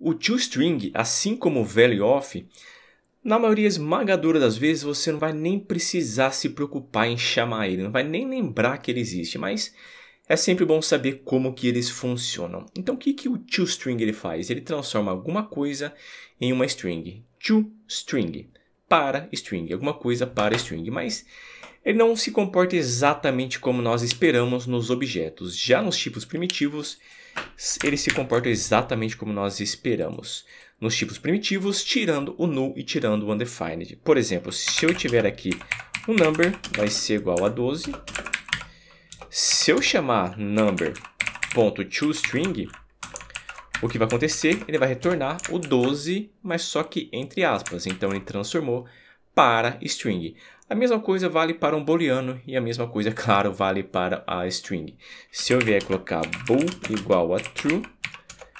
O two-string, assim como o value off, na maioria esmagadora das vezes você não vai nem precisar se preocupar em chamar ele, não vai nem lembrar que ele existe, mas é sempre bom saber como que eles funcionam. Então o que, que o toString ele faz? Ele transforma alguma coisa em uma string. toString, para string, alguma coisa para string, mas ele não se comporta exatamente como nós esperamos nos objetos. Já nos tipos primitivos, ele se comporta exatamente como nós esperamos nos tipos primitivos, tirando o null e tirando o undefined. Por exemplo, se eu tiver aqui o um number, vai ser igual a 12. Se eu chamar number.toString, o que vai acontecer? Ele vai retornar o 12, mas só que entre aspas. Então, ele transformou para string. A mesma coisa vale para um booleano e a mesma coisa, claro, vale para a string. Se eu vier colocar bool igual a true,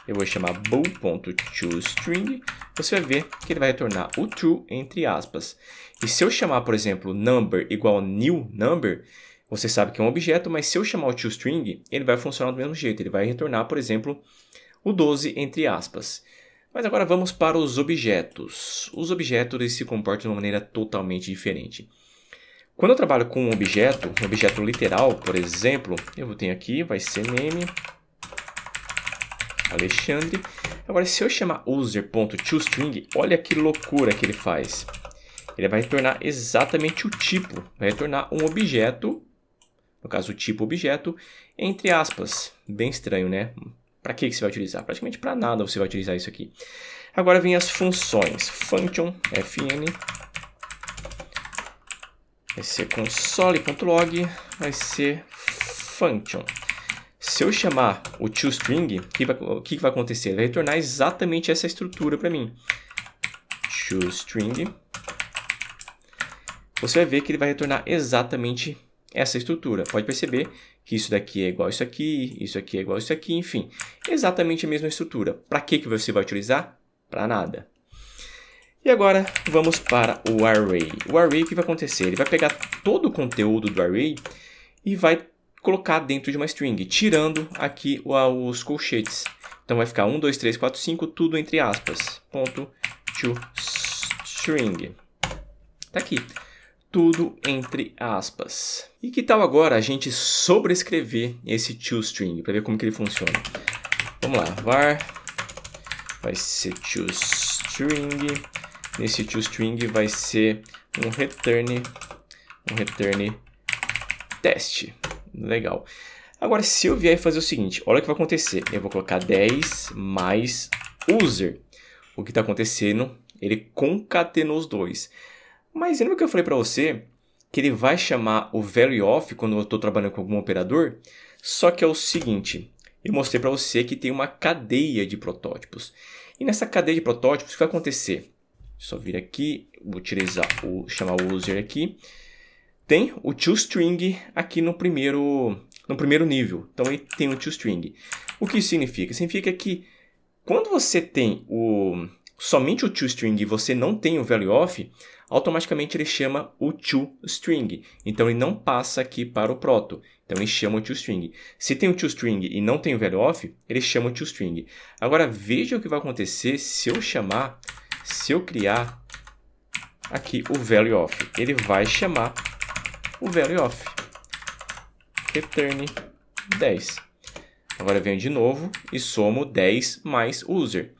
eu vou chamar bool.toString, você vai ver que ele vai retornar o true entre aspas. E se eu chamar, por exemplo, number igual new number, você sabe que é um objeto, mas se eu chamar o toString, ele vai funcionar do mesmo jeito, ele vai retornar, por exemplo, o 12 entre aspas. Mas agora vamos para os objetos. Os objetos se comportam de uma maneira totalmente diferente. Quando eu trabalho com um objeto, um objeto literal, por exemplo, eu tenho aqui, vai ser name Alexandre. Agora, se eu chamar user.toString, olha que loucura que ele faz. Ele vai retornar exatamente o tipo, vai retornar um objeto, no caso o tipo objeto, entre aspas. Bem estranho, né? Para que você vai utilizar? Praticamente para nada você vai utilizar isso aqui. Agora vem as funções. Function, fn. Vai ser console.log, vai ser function. Se eu chamar o toString, o que, que vai acontecer? Ele vai retornar exatamente essa estrutura para mim. toString. Você vai ver que ele vai retornar exatamente essa estrutura. Pode perceber que isso daqui é igual a isso aqui, isso aqui é igual a isso aqui, enfim. Exatamente a mesma estrutura. Para que, que você vai utilizar? Para nada. E agora vamos para o array. O array, o que vai acontecer? Ele vai pegar todo o conteúdo do array e vai colocar dentro de uma string, tirando aqui os colchetes. Então vai ficar 1, 2, 3, 4, 5, tudo entre aspas. Ponto, to string. Tá aqui tudo entre aspas. E que tal agora a gente sobrescrever esse toString para ver como que ele funciona? Vamos lá, var vai ser toString. Nesse toString vai ser um return, um return teste. Legal. Agora, se eu vier fazer o seguinte, olha o que vai acontecer. Eu vou colocar 10 mais user. O que está acontecendo? Ele concatenou os dois. Mas lembra que eu falei para você que ele vai chamar o value off quando eu estou trabalhando com algum operador? Só que é o seguinte, eu mostrei para você que tem uma cadeia de protótipos. E nessa cadeia de protótipos, o que vai acontecer? Só vir aqui, vou utilizar o chamar o user aqui. Tem o toString aqui no primeiro, no primeiro nível. Então ele tem o toString. O que isso significa? Significa que quando você tem o somente o toString e você não tem o value off, automaticamente ele chama o toString. Então ele não passa aqui para o proto. Então ele chama o toString. Se tem o toString e não tem o value of ele chama o toString. Agora veja o que vai acontecer se eu chamar, se eu criar aqui o value of Ele vai chamar o value of Return 10. Agora eu venho de novo e somo 10 mais user.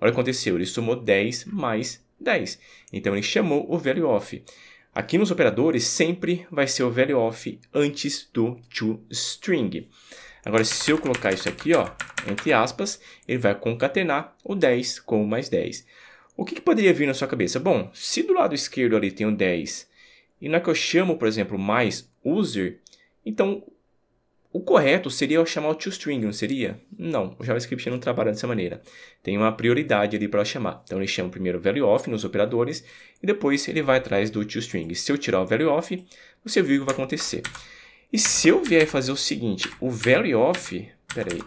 Olha o que aconteceu, ele somou 10 mais 10. Então ele chamou o value of. Aqui nos operadores sempre vai ser o value of antes do toString. Agora se eu colocar isso aqui, ó, entre aspas, ele vai concatenar o 10 com o mais 10. O que, que poderia vir na sua cabeça? Bom, se do lado esquerdo ali tem o um 10 e na é que eu chamo, por exemplo, mais user, então o correto seria eu chamar o toString, não seria? Não, o JavaScript não trabalha dessa maneira. Tem uma prioridade ali para chamar. Então ele chama primeiro o valueOf nos operadores e depois ele vai atrás do toString. Se eu tirar o valueOf, você viu o que vai acontecer. E se eu vier fazer o seguinte, o valueOf, peraí,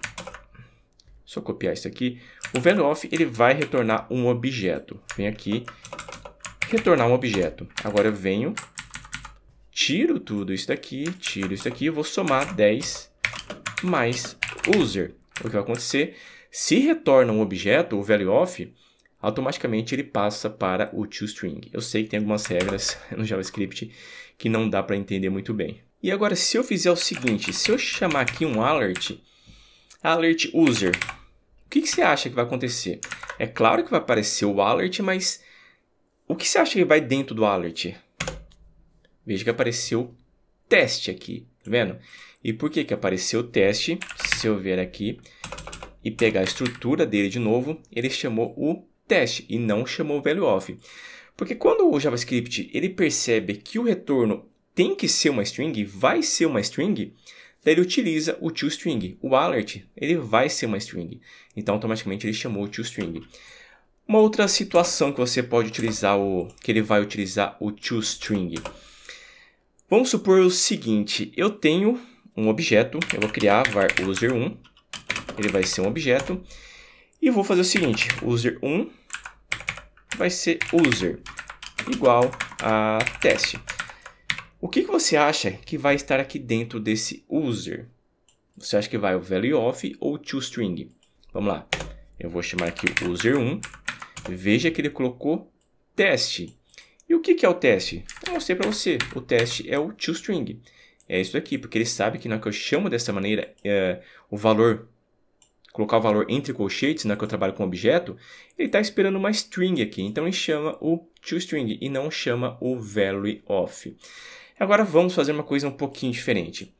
só copiar isso aqui, o valueOf ele vai retornar um objeto. Vem aqui, retornar um objeto. Agora eu venho tiro tudo isso daqui, tiro isso daqui, vou somar 10 mais user. O que vai acontecer? Se retorna um objeto, o value of, automaticamente ele passa para o toString. Eu sei que tem algumas regras no JavaScript que não dá para entender muito bem. E agora, se eu fizer o seguinte, se eu chamar aqui um alert, alert user, o que, que você acha que vai acontecer? É claro que vai aparecer o alert, mas o que você acha que vai dentro do alert? Veja que apareceu teste aqui, tá vendo? E por que que apareceu teste? Se eu vier aqui e pegar a estrutura dele de novo, ele chamou o teste e não chamou o value of. Porque quando o JavaScript ele percebe que o retorno tem que ser uma string, vai ser uma string, daí ele utiliza o toString. O alert, ele vai ser uma string. Então, automaticamente, ele chamou o toString. Uma outra situação que você pode utilizar, o, que ele vai utilizar o toString. string Vamos supor o seguinte, eu tenho um objeto, eu vou criar var user1, ele vai ser um objeto, e vou fazer o seguinte, user1 vai ser user igual a teste. O que, que você acha que vai estar aqui dentro desse user? Você acha que vai o value of ou toString? Vamos lá, eu vou chamar aqui user1, veja que ele colocou teste. E o que, que é o teste? Eu mostrei para você. O teste é o toString. É isso aqui, porque ele sabe que na hora que eu chamo dessa maneira é, o valor, colocar o valor entre colchetes, na hora que eu trabalho com objeto, ele está esperando uma string aqui. Então ele chama o toString e não chama o value of. Agora vamos fazer uma coisa um pouquinho diferente.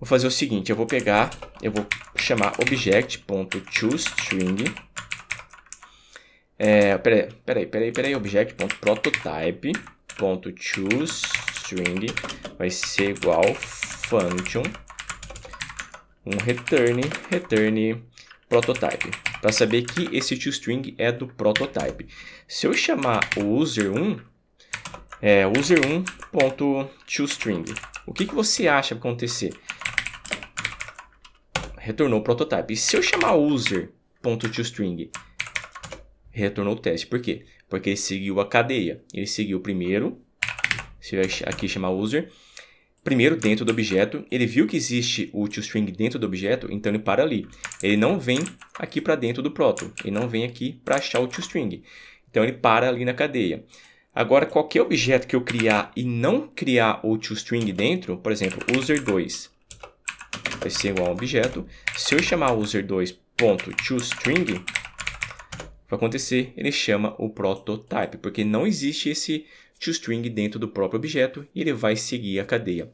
Vou fazer o seguinte, eu vou pegar, eu vou chamar object.toString é, peraí, peraí, peraí, peraí, object.prototype.choosestring vai ser igual function um return, return prototype, para saber que esse toString é do prototype. Se eu chamar o user1, é user1.toString, o que, que você acha acontecer? Retornou o prototype. E se eu chamar user.toString, retornou o teste. Por quê? Porque ele seguiu a cadeia. Ele seguiu primeiro, se eu aqui chamar user, primeiro dentro do objeto, ele viu que existe o toString dentro do objeto, então ele para ali. Ele não vem aqui para dentro do proto, ele não vem aqui para achar o toString. Então ele para ali na cadeia. Agora, qualquer objeto que eu criar e não criar o toString dentro, por exemplo, user2 vai ser igual a um objeto. Se eu chamar user2.toString, para acontecer, ele chama o prototype, porque não existe esse toString dentro do próprio objeto e ele vai seguir a cadeia.